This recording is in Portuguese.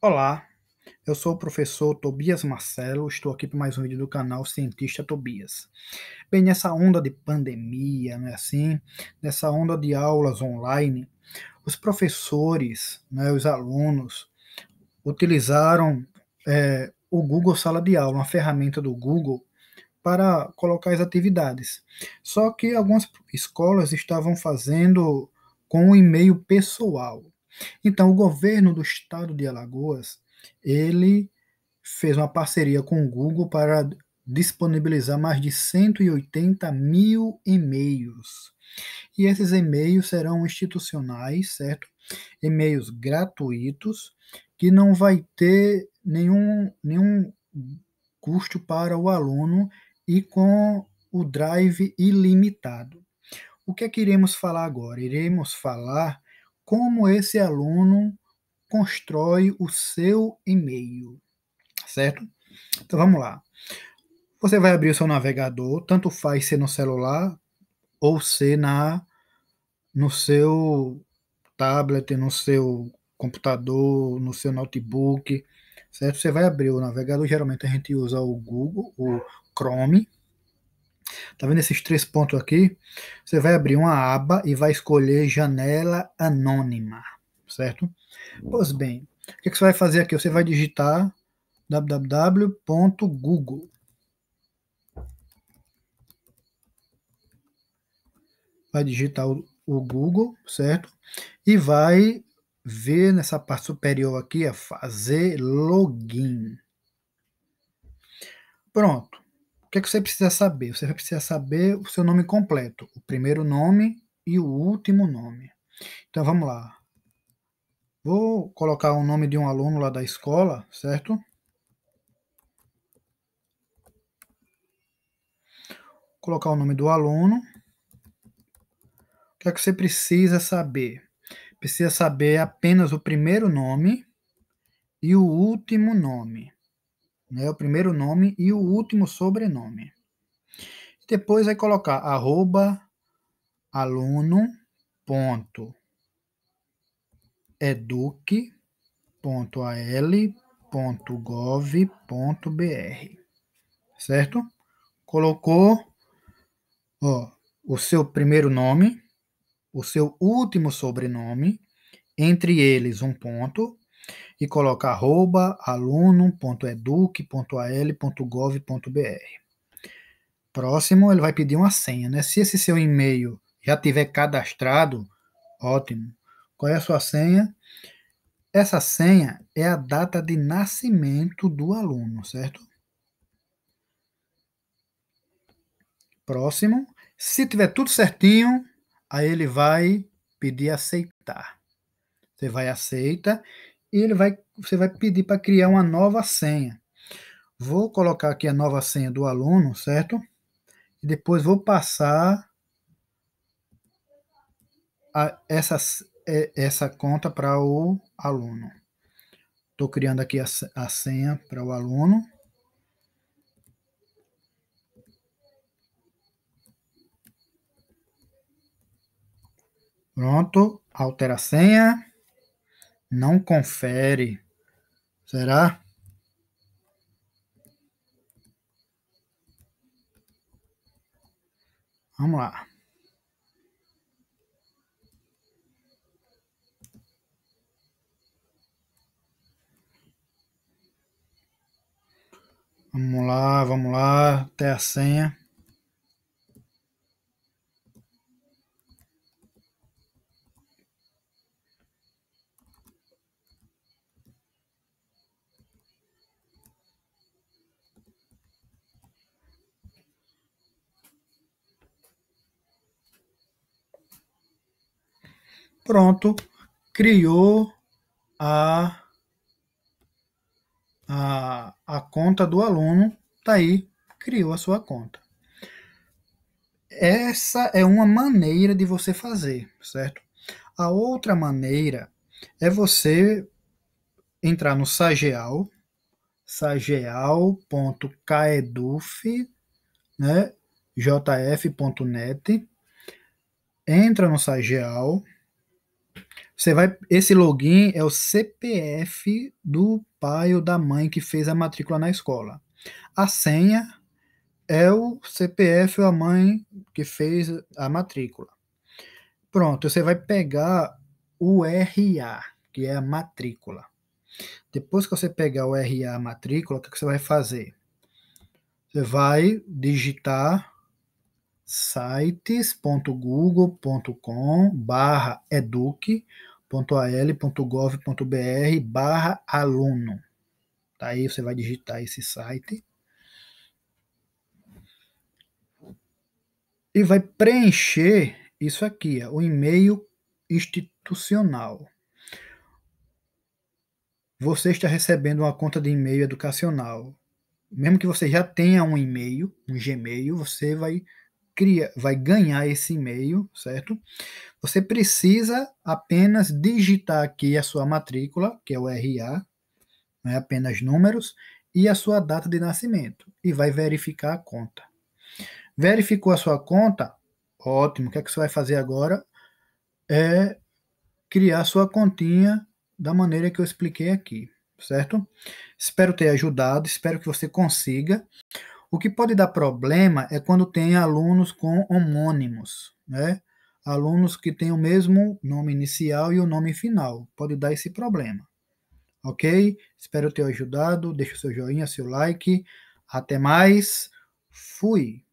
Olá, eu sou o professor Tobias Marcelo, estou aqui para mais um vídeo do canal Cientista Tobias. Bem, nessa onda de pandemia, não é assim? Nessa onda de aulas online, os professores, né, os alunos, utilizaram é, o Google Sala de Aula, uma ferramenta do Google, para colocar as atividades. Só que algumas escolas estavam fazendo com o um e-mail pessoal. Então, o governo do estado de Alagoas, ele fez uma parceria com o Google para disponibilizar mais de 180 mil e-mails. E esses e-mails serão institucionais, certo? E-mails gratuitos, que não vai ter nenhum, nenhum custo para o aluno e com o drive ilimitado. O que é que iremos falar agora? Iremos falar como esse aluno constrói o seu e-mail, certo? Então vamos lá. Você vai abrir o seu navegador, tanto faz ser no celular ou ser na no seu tablet, no seu computador, no seu notebook, certo? Você vai abrir o navegador, geralmente a gente usa o Google, o Chrome, Tá vendo esses três pontos aqui? Você vai abrir uma aba e vai escolher janela anônima, certo? Pois bem, o que, que você vai fazer aqui? Você vai digitar www.google. Vai digitar o, o Google, certo? E vai ver nessa parte superior aqui, a é fazer login. Pronto. O que, é que você precisa saber? Você precisa saber o seu nome completo, o primeiro nome e o último nome. Então vamos lá. Vou colocar o nome de um aluno lá da escola, certo? Colocar o nome do aluno. O que é que você precisa saber? Precisa saber apenas o primeiro nome e o último nome né, o primeiro nome e o último sobrenome. Depois vai colocar arroba aluno ponto eduque ponto al ponto gov ponto br, certo? Colocou ó, o seu primeiro nome, o seu último sobrenome, entre eles um ponto, e coloca arroba aluno.educ.al.gov.br. Próximo, ele vai pedir uma senha, né? Se esse seu e-mail já tiver cadastrado, ótimo. Qual é a sua senha? Essa senha é a data de nascimento do aluno, certo? Próximo, se tiver tudo certinho, aí ele vai pedir aceitar. Você vai aceita e ele vai, você vai pedir para criar uma nova senha. Vou colocar aqui a nova senha do aluno, certo? E depois vou passar a, essa, é, essa conta para o aluno. Estou criando aqui a, a senha para o aluno. Pronto, altera a senha. Não confere. Será? Vamos lá. Vamos lá, vamos lá, até a senha. Pronto, criou a, a, a conta do aluno, tá aí, criou a sua conta. Essa é uma maneira de você fazer, certo? A outra maneira é você entrar no Sageal, sageal.caeduf, né? jf.net, entra no Sageal, você vai, esse login é o CPF do pai ou da mãe que fez a matrícula na escola. A senha é o CPF ou a mãe que fez a matrícula. Pronto, você vai pegar o RA, que é a matrícula. Depois que você pegar o RA matrícula, o que você vai fazer? Você vai digitar sites.google.com barra aluno. Tá aí, você vai digitar esse site. E vai preencher isso aqui, o e-mail institucional. Você está recebendo uma conta de e-mail educacional. Mesmo que você já tenha um e-mail, um Gmail, você vai cria, vai ganhar esse e-mail, certo? Você precisa apenas digitar aqui a sua matrícula, que é o RA, não é apenas números, e a sua data de nascimento, e vai verificar a conta. Verificou a sua conta? Ótimo. O que, é que você vai fazer agora? É criar sua continha da maneira que eu expliquei aqui, certo? Espero ter ajudado, espero que você consiga. O que pode dar problema é quando tem alunos com homônimos, né? Alunos que têm o mesmo nome inicial e o nome final. Pode dar esse problema. Ok? Espero ter ajudado. Deixa o seu joinha, seu like. Até mais. Fui.